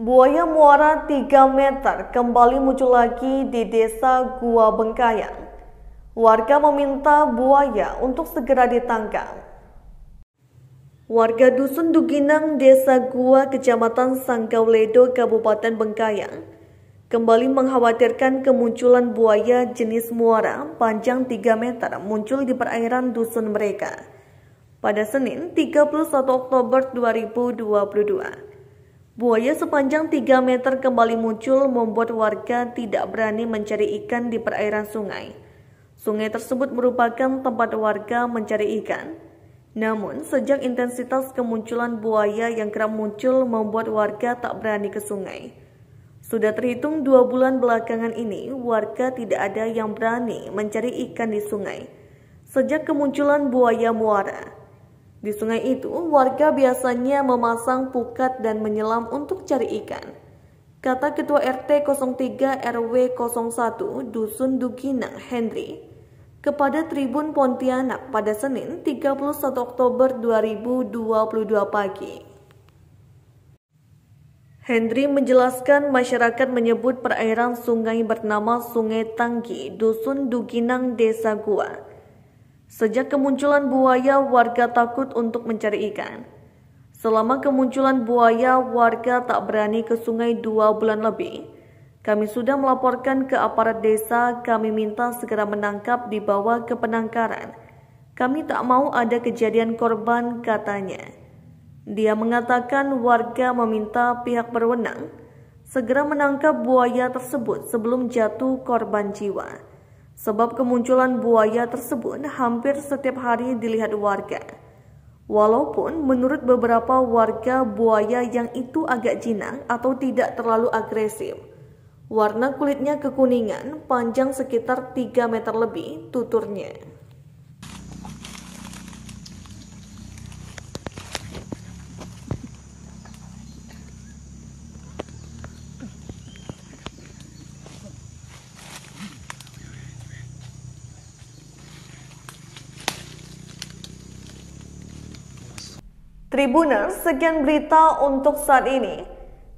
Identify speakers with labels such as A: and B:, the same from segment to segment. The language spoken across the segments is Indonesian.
A: Buaya muara 3 meter kembali muncul lagi di desa Gua Bengkayang. Warga meminta buaya untuk segera ditangkap. Warga Dusun Duginang, Desa Gua, Kecamatan Sanggauledo, Kabupaten Bengkayang, kembali mengkhawatirkan kemunculan buaya jenis muara panjang 3 meter muncul di perairan dusun mereka pada Senin 31 Oktober 2022. Buaya sepanjang 3 meter kembali muncul membuat warga tidak berani mencari ikan di perairan sungai. Sungai tersebut merupakan tempat warga mencari ikan. Namun, sejak intensitas kemunculan buaya yang kerap muncul membuat warga tak berani ke sungai. Sudah terhitung dua bulan belakangan ini, warga tidak ada yang berani mencari ikan di sungai. Sejak kemunculan buaya muara, di sungai itu, warga biasanya memasang pukat dan menyelam untuk cari ikan. Kata Ketua RT 03 RW 01 Dusun Duginang Henry kepada Tribun Pontianak pada Senin 31 Oktober 2022 pagi. Henry menjelaskan masyarakat menyebut perairan sungai bernama Sungai Tangki, Dusun Duginang, Desa Gua Sejak kemunculan buaya, warga takut untuk mencari ikan. Selama kemunculan buaya, warga tak berani ke sungai dua bulan lebih. Kami sudah melaporkan ke aparat desa, kami minta segera menangkap di bawah ke penangkaran. Kami tak mau ada kejadian korban, katanya. Dia mengatakan warga meminta pihak berwenang segera menangkap buaya tersebut sebelum jatuh korban jiwa. Sebab kemunculan buaya tersebut hampir setiap hari dilihat warga. Walaupun menurut beberapa warga buaya yang itu agak jinak atau tidak terlalu agresif. Warna kulitnya kekuningan, panjang sekitar 3 meter lebih tuturnya. Tribuners, sekian berita untuk saat ini.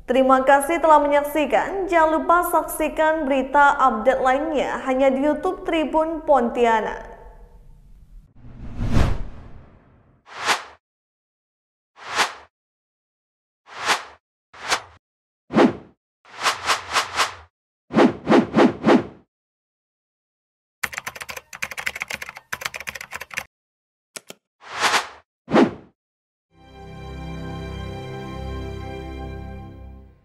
A: Terima kasih telah menyaksikan. Jangan lupa saksikan berita update lainnya hanya di YouTube Tribun Pontianak.